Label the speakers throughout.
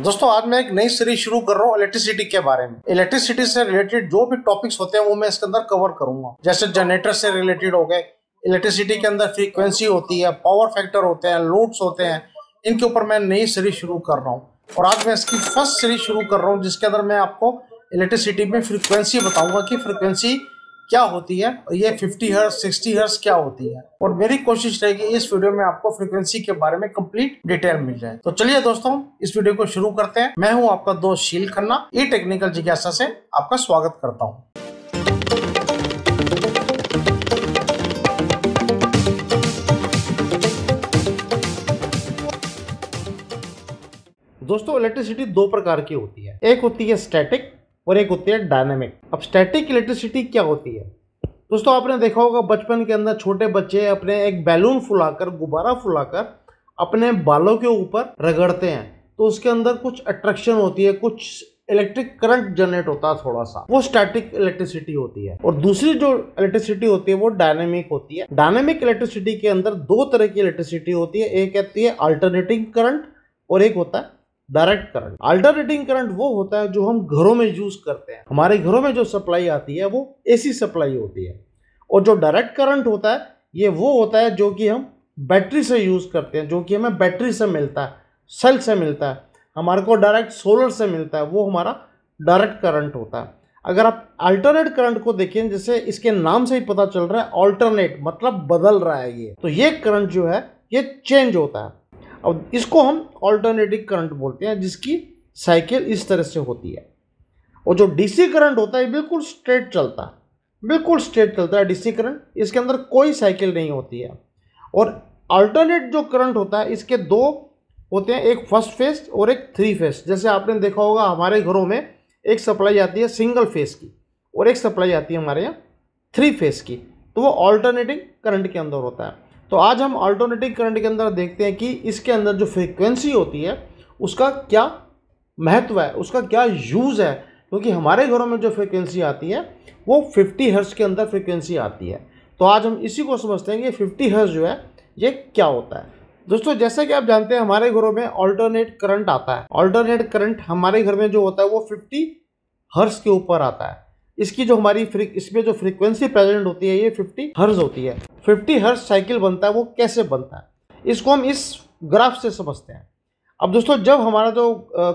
Speaker 1: दोस्तों आज मैं एक नई सीरीज शुरू कर रहा हूँ इलेक्ट्रिसिटी के बारे में इलेक्ट्रिसिटी से रिलेटेड जो भी टॉपिक्स होते हैं वो मैं इसके अंदर कवर करूंगा जैसे जनरेटर से रिलेटेड हो गए इलेक्ट्रिसिटी के अंदर फ्रीक्वेंसी होती है पावर फैक्टर होते हैं लोड्स होते हैं इनके ऊपर मैं नई सीरीज शुरू कर रहा हूँ और आज मैं इसकी फर्स्ट सीरीज शुरू कर रहा हूँ जिसके अंदर मैं आपको इलेक्ट्रिसिटी में फ्रिक्वेंसी बताऊंगा कि फ्रिक्वेंसी क्या होती है और ये 50 हर्स 60 हर्स क्या होती है और मेरी कोशिश रहेगी इस वीडियो में आपको फ्रीक्वेंसी के बारे में कंप्लीट डिटेल मिल जाए तो चलिए दोस्तों इस वीडियो को शुरू करते हैं मैं हूं आपका दोस्त शील खन्ना ई टेक्निकल जिज्ञासा से आपका स्वागत करता हूँ दोस्तों इलेक्ट्रिसिटी दो प्रकार की होती है एक होती है स्टैटिक और एक होती है डायनेमिक अब स्टैटिक इलेक्ट्रिसिटी क्या होती है दोस्तों आपने देखा होगा बचपन के अंदर छोटे बच्चे अपने एक बैलून फुलाकर गुब्बारा फुलाकर अपने बालों के ऊपर रगड़ते हैं तो उसके अंदर कुछ अट्रैक्शन होती है कुछ इलेक्ट्रिक करंट जनरेट होता है थोड़ा सा वो स्टैटिक इलेक्ट्रिसिटी होती है और दूसरी जो इलेक्ट्रिसिटी होती है वो डायनेमिक होती है डायनेमिक इलेक्ट्रिसिटी के अंदर दो तरह की इलेक्ट्रिसिटी होती है एक कहती है अल्टरनेटिंग करंट और एक होता है डायरेक्ट करंट अल्टरनेटिंग करंट वो होता है जो हम घरों में यूज करते हैं हमारे घरों में जो सप्लाई आती है वो एसी सप्लाई होती है और जो डायरेक्ट करंट होता है ये वो होता है जो कि हम बैटरी से यूज़ करते हैं जो कि हमें बैटरी से मिलता है सेल से मिलता है हमारे को डायरेक्ट सोलर से मिलता है वो हमारा डायरेक्ट करंट होता है अगर आप अल्टरनेट करंट को देखें जैसे इसके नाम से ही पता चल रहा है अल्टरनेट मतलब बदल रहा है ये तो ये करंट जो है ये चेंज होता है अब इसको हम ऑल्टरनेटिव करंट बोलते हैं जिसकी साइकिल इस तरह से होती है और जो डीसी करंट होता है बिल्कुल स्ट्रेट चलता है बिल्कुल स्ट्रेट चलता है डीसी करंट इसके अंदर कोई साइकिल नहीं होती है और अल्टरनेट जो करंट होता है इसके दो होते हैं एक फर्स्ट फेज और एक थ्री फेज जैसे आपने देखा होगा हमारे घरों में एक सप्लाई आती है सिंगल फेज की और एक सप्लाई आती है हमारे यहाँ थ्री फेज की तो वो ऑल्टरनेटिंग करंट के अंदर होता है तो आज हम अल्टरनेटिंग करंट के अंदर देखते हैं कि इसके अंदर जो फ्रिक्वेंसी होती है उसका क्या महत्व है उसका क्या यूज़ है क्योंकि हमारे घरों में जो फ्रिक्वेंसी आती है वो 50 हर्ट्ज़ के अंदर फ्रिक्वेंसी आती है तो आज हम इसी को समझते हैं कि 50 हर्ज जो है ये क्या होता है दोस्तों जैसा कि आप जानते हैं हमारे घरों में ऑल्टरनेट करंट आता है ऑल्टरनेट करंट हमारे घर में जो होता है वो फिफ्टी हर्स के ऊपर आता है इसकी जो हमारी इसमें जो फ्रीक्वेंसी प्रेजेंट होती है ये फिफ्टी हर्ज होती है फिफ्टी हर्ज साइकिल बनता है वो कैसे बनता है इसको हम इस ग्राफ से समझते हैं अब दोस्तों जब हमारा जो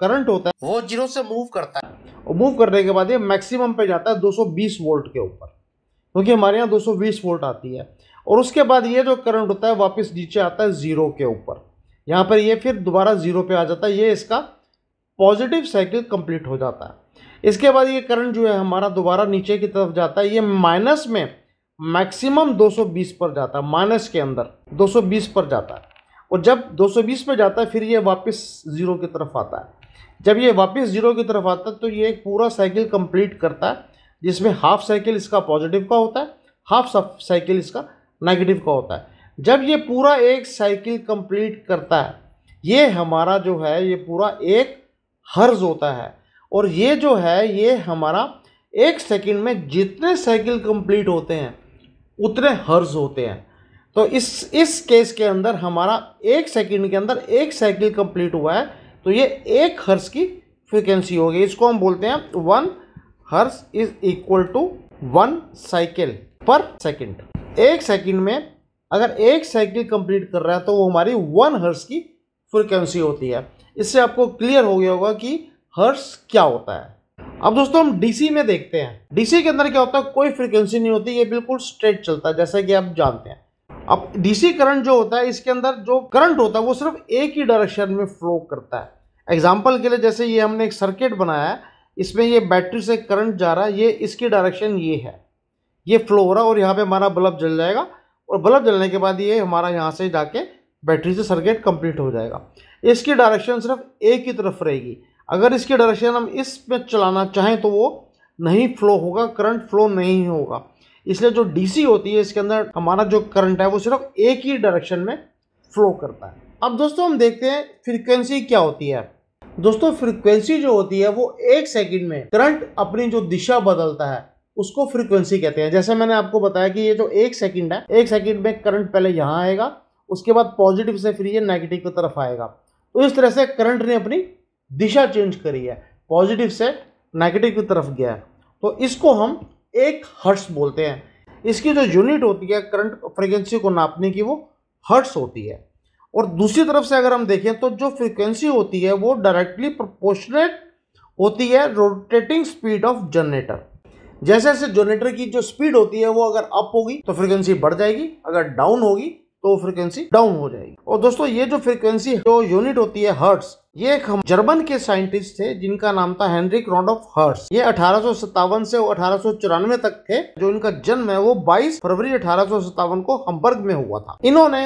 Speaker 1: करंट होता है वो जीरो से मूव करता है और मूव करने के बाद ये मैक्सिमम पे जाता है 220 वोल्ट के ऊपर क्योंकि तो हमारे यहाँ 220 वोल्ट आती है और उसके बाद ये जो करंट होता है वापस नीचे आता है ज़ीरो के ऊपर यहाँ पर ये फिर दोबारा ज़ीरो पे आ जाता है ये इसका पॉजिटिव साइकिल कंप्लीट हो जाता है इसके बाद ये करंट जो है हमारा दोबारा नीचे की तरफ जाता है ये माइनस में मैक्सिमम 220 पर जाता है माइनस के अंदर 220 पर जाता है और जब 220 पर जाता है फिर ये वापस ज़ीरो की तरफ आता है जब ये वापस ज़ीरो की तरफ आता है तो ये पूरा साइकिल कंप्लीट करता है जिसमें हाफ साइकिल इसका पॉजिटिव का होता है हाफ साइकिल इसका नेगेटिव का होता है जब ये पूरा एक साइकिल कंप्लीट करता है ये हमारा जो है ये पूरा एक हर्ज होता है और ये जो है ये हमारा एक सेकंड में जितने साइकिल कंप्लीट होते हैं उतने हर्ज होते हैं तो इस इस केस के अंदर हमारा एक सेकंड के अंदर एक साइकिल कंप्लीट हुआ है तो ये एक हर्ज की फ्रिक्वेंसी होगी इसको हम बोलते हैं one hertz is equal to one cycle per second एक सेकंड में अगर एक साइकिल कंप्लीट कर रहा है तो वो हमारी वन हर्स की फ्रिक्वेंसी होती है इससे आपको क्लियर हो गया होगा कि हर्ट्स क्या होता है अब दोस्तों हम डीसी में देखते हैं डीसी के अंदर क्या होता है कोई फ्रिक्वेंसी नहीं होती ये बिल्कुल स्ट्रेट चलता है जैसा कि आप जानते हैं अब डीसी करंट जो होता है इसके अंदर जो करंट होता है वो सिर्फ एक ही डायरेक्शन में फ्लो करता है एग्जाम्पल के लिए जैसे ये हमने एक सर्किट बनाया है इसमें ये बैटरी से करंट जा रहा है ये इसकी डायरेक्शन ये है ये फ्लो हो रहा है और यहाँ पे हमारा बल्ब जल जाएगा और बल्ब जलने के बाद ये हमारा यहाँ से जाके बैटरी से सर्किट कंप्लीट हो जाएगा इसकी डायरेक्शन सिर्फ एक ही तरफ रहेगी अगर इसकी डायरेक्शन हम इस में चलाना चाहें तो वो नहीं फ्लो होगा करंट फ्लो नहीं होगा इसलिए जो डीसी होती है इसके अंदर हमारा जो करंट है वो सिर्फ एक ही डायरेक्शन में फ्लो करता है अब दोस्तों हम देखते हैं फ्रीक्वेंसी क्या होती है दोस्तों फ्रीक्वेंसी जो होती है वो एक सेकंड में करंट अपनी जो दिशा बदलता है उसको फ्रीक्वेंसी कहते हैं जैसे मैंने आपको बताया कि ये जो एक सेकंड है एक सेकंड में करंट पहले यहाँ आएगा उसके बाद पॉजिटिव से फिर ये नेगेटिव की तरफ आएगा तो इस तरह से करंट ने अपनी दिशा चेंज करी है पॉजिटिव से नेगेटिव की तरफ गया है तो इसको हम एक हर्ट्स बोलते हैं इसकी जो यूनिट होती है करंट फ्रिक्वेंसी को नापने की वो हर्ट्स होती है और दूसरी तरफ से अगर हम देखें तो जो फ्रिक्वेंसी होती है वो डायरेक्टली प्रोपोर्शनेट होती है रोटेटिंग स्पीड ऑफ जनरेटर जैसे जैसे जनरेटर की जो स्पीड होती है वो अगर अप होगी तो फ्रिक्वेंसी बढ़ जाएगी अगर डाउन होगी तो फ्रिक्वेंसी डाउन हो जाएगी और दोस्तों ये जो फ्रीक्वेंसी जो यूनिट होती है हर्ट्स ये एक जर्मन के साइंटिस्ट थे जिनका नाम था हेनरिक ऑफ हर्स ये अठारह से अठारह तक थे जो इनका जन्म है वो 22 फरवरी अठारह को हम्बर्ग में हुआ था इन्होंने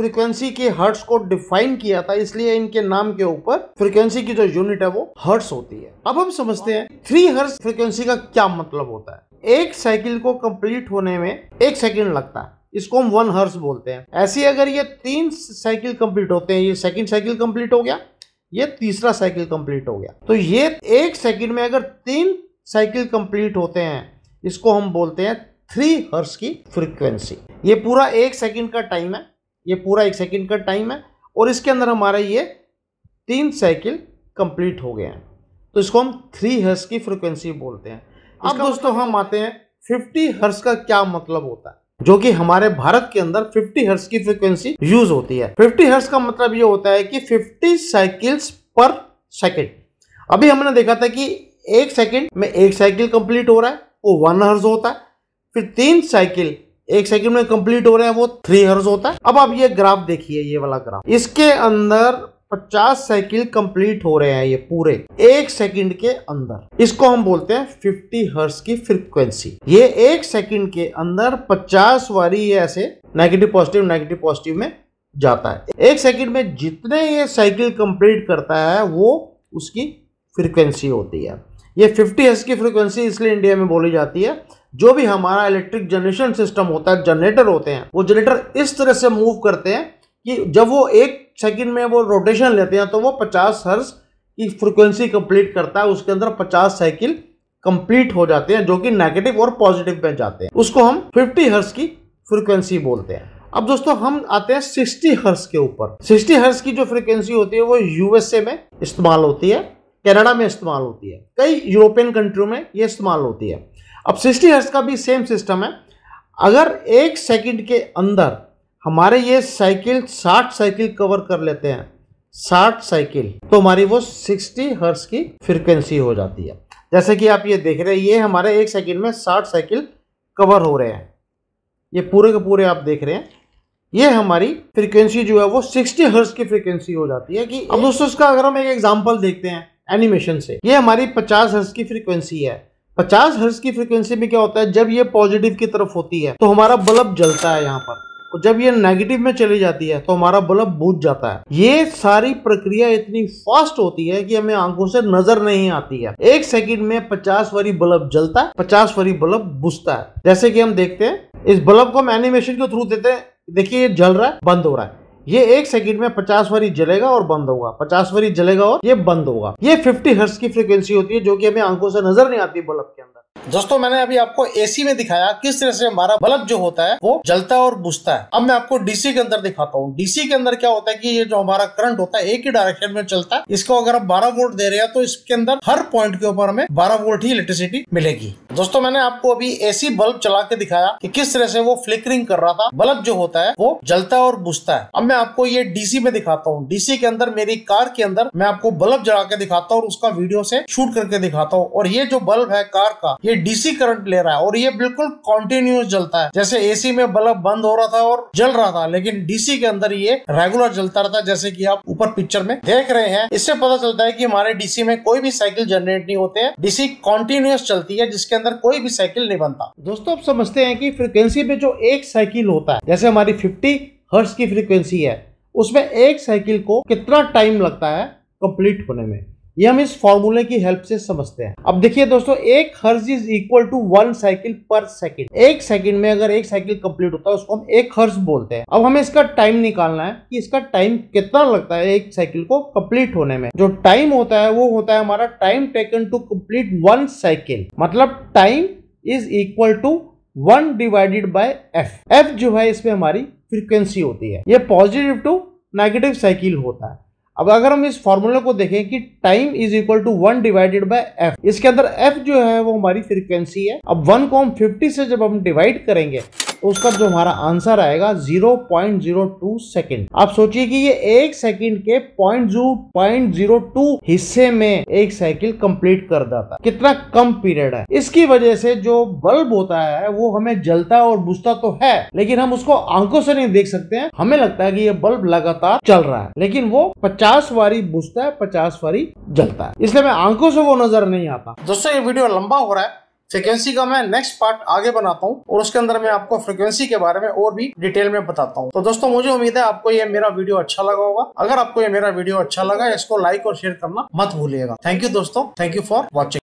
Speaker 1: फ्रीक्वेंसी के हर्ट्स को डिफाइन किया था इसलिए इनके नाम के ऊपर फ्रीक्वेंसी की जो यूनिट है वो हर्ट्स होती है अब हम समझते हैं थ्री हर्ट्स फ्रीक्वेंसी का क्या मतलब होता है एक साइकिल को कंप्लीट होने में एक सेकेंड लगता है इसको हम वन हर्स बोलते हैं ऐसी अगर ये तीन साइकिल कंप्लीट होते हैं ये सेकंड साइकिल कंप्लीट हो गया ये तीसरा साइकिल कंप्लीट हो गया तो ये एक सेकंड में अगर तीन साइकिल कंप्लीट होते हैं इसको हम बोलते हैं थ्री हर्स की फ्रीक्वेंसी ये पूरा एक सेकंड का टाइम है ये पूरा एक सेकंड का टाइम है और इसके अंदर हमारा ये तीन साइकिल कंप्लीट हो गए हैं तो इसको हम थ्री हर्स की फ्रिक्वेंसी बोलते हैं अब दोस्तों हम आते हैं फिफ्टी हर्स का क्या मतलब होता है जो कि हमारे भारत के अंदर 50 हर्ट्ज की फ्रीक्वेंसी यूज होती है 50 हर्ट्ज का मतलब ये होता है कि 50 साइकिल्स पर सेकेंड अभी हमने देखा था कि एक सेकेंड में एक साइकिल कंप्लीट हो रहा है वो वन हर्ज होता है फिर तीन साइकिल एक सेकंड में कंप्लीट हो रहा है वो थ्री हर्ज होता है अब आप ये ग्राफ देखिए ये वाला ग्राफ इसके अंदर 50 साइकिल कंप्लीट हो रहे हैं ये पूरे एक सेकंड के अंदर इसको हम बोलते हैं 50 हर्स की फ्रीक्वेंसी ये एक सेकंड के अंदर 50 वारी ये ऐसे नेगेटिव पॉजिटिव नेगेटिव पॉजिटिव में जाता है एक सेकंड में जितने ये साइकिल कंप्लीट करता है वो उसकी फ्रीक्वेंसी होती है ये 50 हर्स की फ्रीक्वेंसी इसलिए इंडिया में बोली जाती है जो भी हमारा इलेक्ट्रिक जनरेशन सिस्टम होता है जनरेटर होते हैं वो जनरेटर इस तरह से मूव करते हैं कि जब वो एक सेकंड में वो रोटेशन लेते हैं तो वो पचास हर्स की फ्रिक्वेंसी कंप्लीट करता है उसके अंदर पचास साइकिल कंप्लीट हो जाते हैं जो कि नेगेटिव और पॉजिटिव में जाते हैं उसको हम 50 हर्स की फ्रिक्वेंसी बोलते हैं अब दोस्तों हम आते हैं 60 हर्स के ऊपर 60 हर्स की जो फ्रिक्वेंसी होती है वो यूएसए में इस्तेमाल होती है कैनेडा में इस्तेमाल होती है कई यूरोपियन कंट्रियों में ये इस्तेमाल होती है अब सिक्सटी हर्स का भी सेम सिस्टम है अगर एक सेकेंड के अंदर हमारे ये साइकिल 60 साइकिल कवर कर लेते हैं 60 साइकिल तो हमारी वो 60 हर्स की फ्रिक्वेंसी हो जाती है जैसे कि आप ये देख रहे हैं ये हमारे एक साइकिल में 60 साइकिल कवर हो रहे हैं ये पूरे के पूरे आप देख रहे हैं ये हमारी फ्रिक्वेंसी जो है वो 60 हर्स की फ्रिक्वेंसी हो जाती है कि अब दोस्तों इसका अगर हम एक एग्जाम्पल देखते हैं एनिमेशन से ये हमारी पचास हर्स की फ्रिक्वेंसी है पचास हर्स की फ्रिक्वेंसी में क्या होता है जब ये पॉजिटिव की तरफ होती है तो हमारा बल्ब जलता है यहाँ पर जब ये नेगेटिव में चली जाती है तो हमारा बल्ब बुझ जाता है ये सारी प्रक्रिया इतनी फास्ट होती है कि हमें आंखों से नजर नहीं आती है एक सेकंड में 50 वरी बल्ब जलता है पचास वरी बल्ब बुझता है जैसे कि हम देखते हैं इस बल्ब को हम एनिमेशन के थ्रू देते हैं देखिए ये जल रहा है बंद हो रहा है ये एक सेकंड में पचास वरी जलेगा और बंद होगा पचास वरी जलेगा और ये बंद होगा ये फिफ्टी हर्ट्ज की फ्रिक्वेंसी होती है जो कि हमें आंखों से नजर नहीं आती बल्ब के अंदर दोस्तों मैंने अभी आपको एसी में दिखाया किस तरह से हमारा बल्ब जो होता है वो जलता है और बुझता है अब मैं आपको डीसी के अंदर दिखाता हूँ डीसी के अंदर क्या होता है कि ये जो हमारा करंट होता है एक ही डायरेक्शन में चलता है इसको अगर आप बारह वोल्ट दे रहे हैं तो इसके अंदर हर पॉइंट के ऊपर हमें बारह वोल्ट ही इलेक्ट्रिसिटी मिलेगी दोस्तों मैंने आपको अभी एसी बल्ब चला के दिखाया कि किस तरह से वो फ्लिकरिंग कर रहा था बल्ब जो होता है वो जलता है और बुझता है अब मैं आपको ये डीसी में दिखाता हूँ डीसी के अंदर मेरी कार के अंदर मैं आपको बल्ब जला के दिखाता हूँ और उसका वीडियो से शूट करके दिखाता हूँ और ये जो बल्ब है कार का ये ये डीसी करंट ले रहा है और ये बिल्कुल कॉन्टिन्यूस जलता है जैसे एसी में बल्ब बंद हो रहा था और जल रहा था लेकिन डीसी के अंदर ये रेगुलर जलता रहता है जैसे की आप ऊपर पिक्चर में देख रहे हैं इससे पता चलता है की हमारे डीसी में कोई भी साइकिल जनरेट नहीं होते हैं डीसी कॉन्टिन्यूस चलती है जिसके अंदर कोई भी साइकिल नहीं बनता दोस्तों आप समझते हैं कि फ्रीक्वेंसी में जो एक साइकिल होता है जैसे हमारी फिफ्टी हर्ट्स की फ्रीक्वेंसी है उसमें एक साइकिल को कितना टाइम लगता है कंप्लीट होने में ये हम इस फॉर्मूले की हेल्प से समझते हैं अब देखिए दोस्तों एक hertz is equal to one cycle per second एक सेकेंड में अगर एक साइकिल कंप्लीट होता है उसको हम एक हर्ज बोलते हैं अब हमें इसका टाइम निकालना है कि इसका टाइम कितना लगता है एक साइकिल को कंप्लीट होने में जो टाइम होता है वो होता है हमारा time taken to complete one cycle मतलब time is equal to one divided by F F जो है इसमें हमारी फ्रिक्वेंसी होती है ये पॉजिटिव टू नेगेटिव साइकिल होता है अब अगर हम इस फॉर्मूला को देखें कि time is equal to one divided by F इसके अंदर एफ जो है वो हमारी फ्रीक्वेंसी है अब वन को हम फिफ्टी से जब हम डिवाइड करेंगे उसका जो हमारा आंसर आएगा 0.02 सेकेंड आप सोचिए कि ये एक सेकेंड के पॉइंट जीरो हिस्से में एक साइकिल कंप्लीट कर जाता है कितना कम पीरियड है इसकी वजह से जो बल्ब होता है वो हमें जलता और बुझता तो है लेकिन हम उसको आंखों से नहीं देख सकते हैं हमें लगता है कि ये बल्ब लगातार चल रहा है लेकिन वो पचास बारी बुझता है पचास बारी जलता है इसलिए मैं आंखों से वो नजर नहीं आता दोस्तों ये वीडियो लंबा हो रहा है फ्रिक्वेंसी का मैं नेक्स्ट पार्ट आगे बनाता हूँ और उसके अंदर मैं आपको फ्रिक्वेंसी के बारे में और भी डिटेल में बताता हूँ तो दोस्तों मुझे उम्मीद है आपको ये मेरा वीडियो अच्छा लगा होगा अगर आपको ये मेरा वीडियो अच्छा लगा इसको लाइक और शेयर करना मत भूलिएगा थैंक यू दोस्तों थैंक यू फॉर वॉचिंग